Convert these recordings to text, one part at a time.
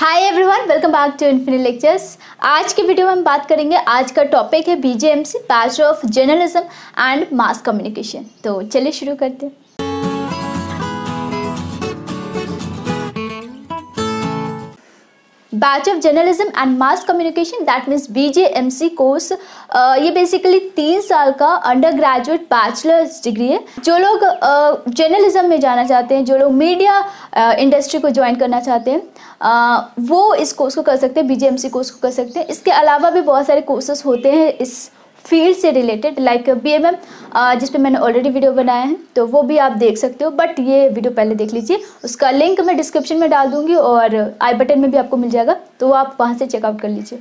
hi everyone welcome back to Infini Lectures आज के video में हम बात करेंगे आज का टॉपिक है BJMC bachelor of journalism and mass communication तो चलिए शुरू करते हैं bachelor of journalism and mass communication that means BJMC course ये बेसिकली तीन साल का अंडर ग्रेजुएट बैचलर्स डिग्री है जो लोग जर्नलिज्म uh, में जाना चाहते हैं जो लोग मीडिया इंडस्ट्री uh, को ज्वाइन करना चाहते हैं आ, uh, वो इस कोर्स को कर सकते हैं बीजेएमसी कोर्स को कर सकते हैं इसके अलावा भी बहुत सारे कोर्सेस होते हैं इस फील्ड से related like B M M जिसपे मैंने ऑलरेडी वीडियो बनाया है तो वो भी आप देख सकते हो बट ये वीडियो पहले देख लीजिए उसका लिंक मैं डिस्क्रिप्शन में डाल दूंगी और आई बटन में भी आपको मिल जाएगा तो वो आप वहाँ से चेकआउट कर लीजिए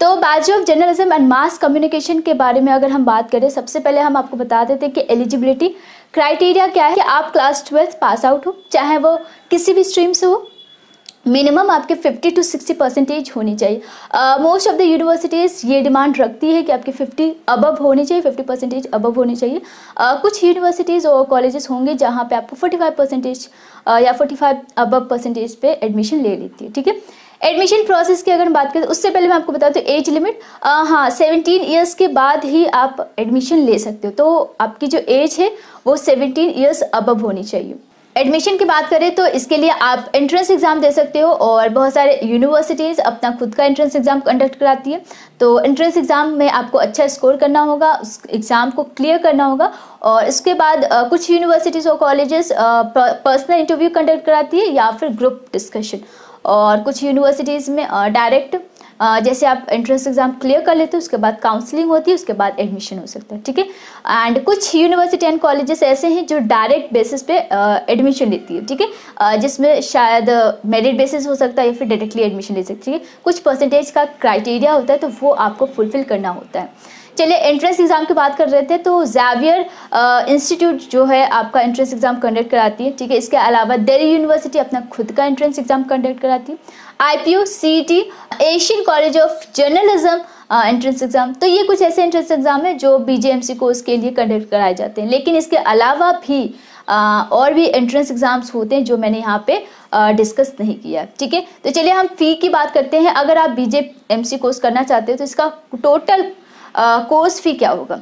तो bachelor of journalism and mass communication के बारे में अगर हम बात करें सबसे पहले हम आपको बता देते हैं कि एलिजिबिलिटी क्राइटेरिया क्या है कि आप क्लास ट्वेल्थ पास आउट हो चाहे वो किसी भी स्ट्रीम से हो मिनिमम आपके 50 टू 60 परसेंटेज होनी चाहिए मोस्ट ऑफ द यूनिवर्सिटीज़ ये डिमांड रखती है कि आपके 50 अबब होने चाहिए 50 परसेंटेज अबब होने चाहिए uh, कुछ यूनिवर्सिटीज़ और कॉलेजेस होंगे जहाँ पे आपको 45 परसेंटेज uh, या 45 अबब परसेंटेज पे एडमिशन ले लेती है ठीक है एडमिशन प्रोसेस की अगर हम बात करें तो उससे पहले मैं आपको बता दूँ एज लिमिट हाँ सेवनटीन ईयर्स के बाद ही आप एडमिशन ले सकते हो तो आपकी जो एज है वो सेवनटीन ईयर्स अबब होनी चाहिए एडमिशन की बात करें तो इसके लिए आप एंट्रेंस एग्ज़ाम दे सकते हो और बहुत सारे यूनिवर्सिटीज़ अपना खुद का एंट्रेंस एग्ज़ाम कंडक्ट कराती है तो एंट्रेंस एग्ज़ाम में आपको अच्छा स्कोर करना होगा उस एग्ज़ाम को क्लियर करना होगा और इसके बाद कुछ यूनिवर्सिटीज़ और कॉलेजेस पर्सनल इंटरव्यू कंडक्ट कराती है या फिर ग्रुप डिस्कशन और कुछ यूनिवर्सिटीज़ में डायरेक्ट जैसे आप एंट्रेंस एग्जाम क्लियर कर लेते हैं उसके बाद काउंसलिंग होती है उसके बाद एडमिशन हो सकता है ठीक है एंड कुछ यूनिवर्सिटी एंड कॉलेजेस ऐसे हैं जो डायरेक्ट बेसिस पे एडमिशन लेती है ठीक है जिसमें शायद मेरिट बेसिस हो सकता है या फिर डायरेक्टली एडमिशन ले सकती है कुछ परसेंटेज का क्राइटेरिया होता है तो वो आपको फुलफिल करना होता है चलिए एंट्रेंस एग्ज़ाम की बात कर रहे थे तो जैवियर इंस्टीट्यूट जो है आपका एंट्रेंस एग्ज़ाम कंडक्ट कराती है ठीक है इसके अलावा दिल्ली यूनिवर्सिटी अपना खुद का एंट्रेंस एग्ज़ाम कंडक्ट कराती है I P U C T Asian college of journalism entrance exam तो ये कुछ ऐसे एंट्रेंस एग्ज़ाम है जो B J M C course के लिए कंडक्ट कराए जाते हैं लेकिन इसके अलावा भी आ, और भी एंट्रेंस एग्ज़ाम्स होते हैं जो मैंने यहाँ पे डिस्कस नहीं किया ठीक है तो चलिए हम फ़ी की बात करते हैं अगर आप B J M C course करना चाहते हो तो इसका टोटल कोर्स फ़ी क्या होगा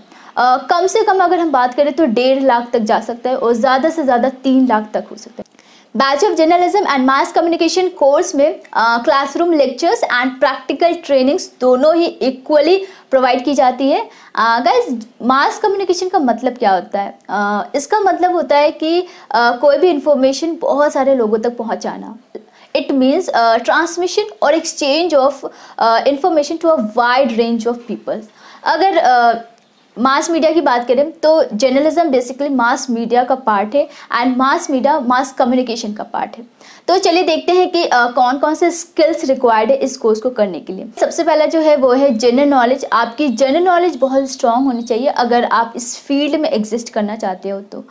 कम से कम अगर हम बात करें तो डेढ़ लाख तक जा सकता है और ज़्यादा से ज़्यादा तीन लाख तक हो सकता है bachelor of journalism and mass communication course में classroom lectures and practical trainings दोनों ही इक्वली प्रोवाइड की जाती है गाइस मास कम्युनिकेशन का मतलब क्या होता है uh, इसका मतलब होता है कि uh, कोई भी इंफॉर्मेशन बहुत सारे लोगों तक पहुंचाना इट मीन्स ट्रांसमिशन और exchange of information to a wide range of peoples अगर मास मीडिया की बात करें तो जर्नलिज्म बेसिकली मास मीडिया का पार्ट है and mass media mass communication का पार्ट है तो चलिए देखते हैं कि कौन कौन से स्किल्स रिक्वायर्ड है इस कोर्स को करने के लिए सबसे पहला जो है वो है जनरल नॉलेज आपकी जनरल नॉलेज बहुत स्ट्रांग होनी चाहिए अगर आप इस फील्ड में एग्जिस्ट करना चाहते हो तो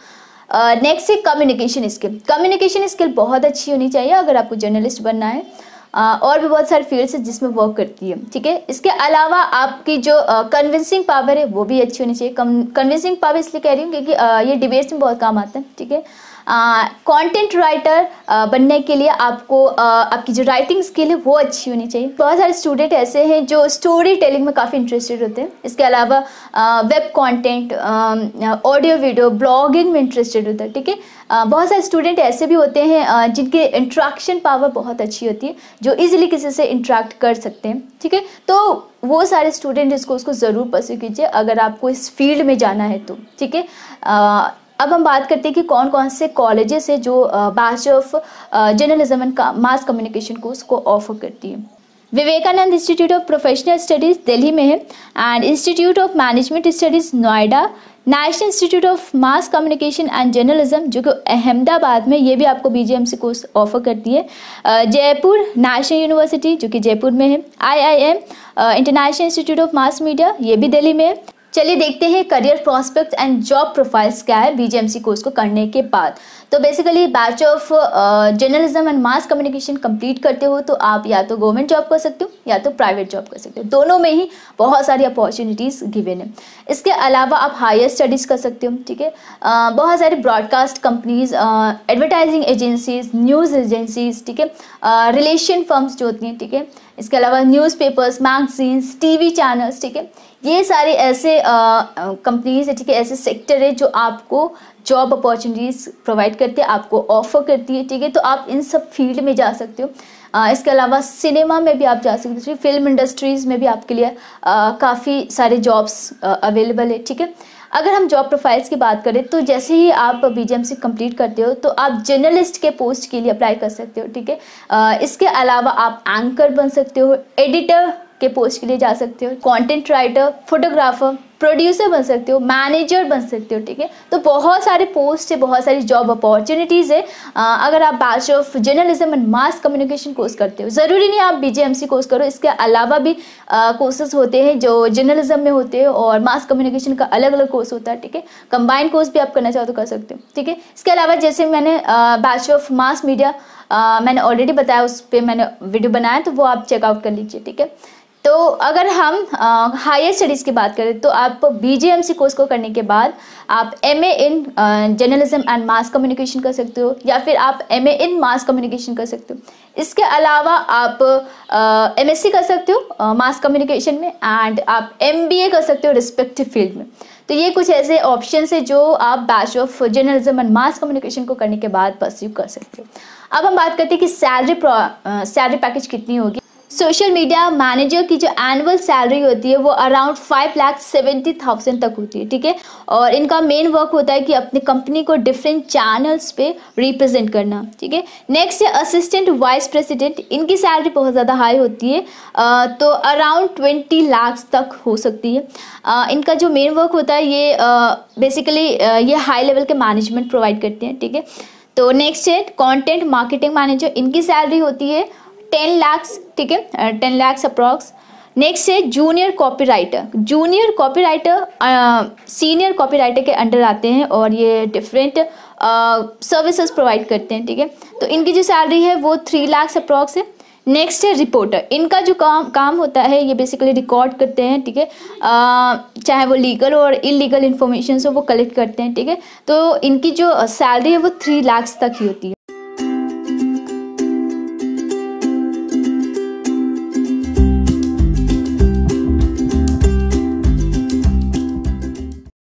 नेक्स्ट है कम्युनिकेशन स्किल कम्युनिकेशन स्किल बहुत अच्छी होनी चाहिए अगर आपको जर्नलिस्ट बनना है और भी बहुत सारे फील्ड्स है जिसमें वर्क करती है ठीक है इसके अलावा आपकी जो कन्विंसिंग पावर है वो भी अच्छी होनी चाहिए कन्विंसिंग पावर इसलिए कह रही हूँ क्योंकि ये डिबेट्स में बहुत काम आता है ठीक है कंटेंट राइटर बनने के लिए आपको आ, आपकी जो राइटिंग स्किल है वो अच्छी होनी चाहिए बहुत सारे स्टूडेंट ऐसे हैं जो स्टोरी टेलिंग में काफ़ी इंटरेस्टेड होते हैं इसके अलावा web content audio video blogging में इंटरेस्टेड होता है ठीक है बहुत सारे स्टूडेंट ऐसे भी होते हैं जिनके इंट्रैक्शन पावर बहुत अच्छी होती है जो ईजिली किसी से इंट्रैक्ट कर सकते हैं ठीक है तो वो सारे स्टूडेंट इसको उसको ज़रूर पसंद कीजिए अगर आपको इस फील्ड में जाना है तो ठीक है अब हम बात करते हैं कि कौन कौन से कॉलेजेस हैं जो bachelor of journalism and mass communication course को ऑफर करती है Vivekananda institute of professional studies Delhi में है and institute of management studies Noida national institute of mass communication and journalism जो कि अहमदाबाद में ये भी आपको बीजेएमसी कोर्स ऑफर करती है जयपुर नेशनल यूनिवर्सिटी जो कि जयपुर में है IIM international institute of mass media ये भी दिल्ली में है चलिए देखते हैं career prospect and job profiles क्या है बीजेएमसी कोर्स को करने के बाद तो basically bachelor of journalism and mass communication complete करते हो तो आप या तो गवर्नमेंट जॉब कर सकते हो या तो प्राइवेट जॉब कर सकते हो दोनों में ही बहुत सारी अपॉर्चुनिटीज़ गिवेन है इसके अलावा आप हायर स्टडीज़ कर सकते हो ठीक है uh, बहुत सारी broadcast companies advertising agencies news agencies ठीक है रिलेशन uh, फर्म्स जो होती हैं ठीक है इसके अलावा न्यूज़पेपर्स मैगजीन्स टीवी चैनल्स ठीक है ये सारे ऐसे कंपनीज uh, है ठीक है ऐसे सेक्टर है जो आपको जॉब अपॉर्चुनिटीज़ प्रोवाइड करती है आपको ऑफ़र करती है ठीक है तो आप इन सब फील्ड में जा सकते हो इसके अलावा सिनेमा में भी आप जा सकते हो फिल्म इंडस्ट्रीज़ में भी आपके लिए काफ़ी सारे जॉब्स अवेलेबल है ठीक है अगर हम जॉब प्रोफाइल्स की बात करें तो जैसे ही आप बी जी कंप्लीट करते हो तो आप जर्नलिस्ट के पोस्ट के लिए अप्लाई कर सकते हो ठीक है इसके अलावा आप एंकर बन सकते हो एडिटर के पोस्ट के लिए जा सकते हो कंटेंट राइटर फोटोग्राफर प्रोड्यूसर बन सकते हो मैनेजर बन सकते हो ठीक है तो बहुत सारे पोस्ट है बहुत सारी जॉब अपॉर्चुनिटीज़ है अगर आप bachelor of journalism and mass communication course करते हो ज़रूरी नहीं आप बीजेएमसी कोर्स करो इसके अलावा भी कोर्सेज होते हैं जो जर्नलिज्म में होते हैं और मास कम्युनिकेशन का अलग अलग कोर्स होता है ठीक है कंबाइंड कोर्स भी आप करना चाहो तो कर सकते हो ठीक है इसके अलावा जैसे मैंने बैच ऑफ मास मीडिया मैंने ऑलरेडी बताया उस पर मैंने वीडियो बनाया तो वो आप चेकआउट कर लीजिए ठीक है तो अगर हम हायर स्टडीज़ की बात करें तो आप बी जे कोर्स को करने के बाद आप M A in journalism and mass communication कर सकते हो या फिर आप M A in mass communication कर सकते हो इसके अलावा आप एम एस सी कर सकते हो मास कम्युनिकेशन में एंड आप एम बी ए कर सकते हो रिस्पेक्टिव फील्ड में तो ये कुछ ऐसे ऑप्शन है जो आप bachelor of journalism and mass communication को करने के बाद परस्यू कर सकते हो अब हम बात करते हैं कि सैलरी सैलरी पैकेज कितनी होगी सोशल मीडिया मैनेजर की जो एनुअल सैलरी होती है वो around five lakh seventy thousand तक होती है ठीक है और इनका मेन वर्क होता है कि अपनी कंपनी को डिफरेंट चैनल्स पे रिप्रेजेंट करना ठीक है नेक्स्ट है असिस्टेंट वाइस प्रेसिडेंट इनकी सैलरी बहुत ज़्यादा हाई होती है आ, तो अराउंड ट्वेंटी लाख तक हो सकती है आ, इनका जो मेन वर्क होता है ये बेसिकली ये हाई लेवल के मैनेजमेंट प्रोवाइड करते हैं ठीक है तो नेक्स्ट है कंटेंट मार्केटिंग मैनेजर इनकी सैलरी होती है टेन लैक्स ठीक है टेन लैक्स अप्रॉक्स नेक्स्ट है junior copywriter junior copywriter senior copywriter के अंडर आते हैं और ये डिफरेंट सर्विसेज प्रोवाइड करते हैं ठीक है तो इनकी जो सैलरी है वो थ्री लाख अप्रॉक्स है नेक्स्ट है रिपोर्टर इनका जो काम काम होता है ये बेसिकली रिकॉर्ड करते हैं ठीक है चाहे वो लीगल और इलीगल इन्फॉर्मेशन हो वो कलेक्ट करते हैं ठीक है तो इनकी जो सैलरी है वो थ्री लाख तक ही होती है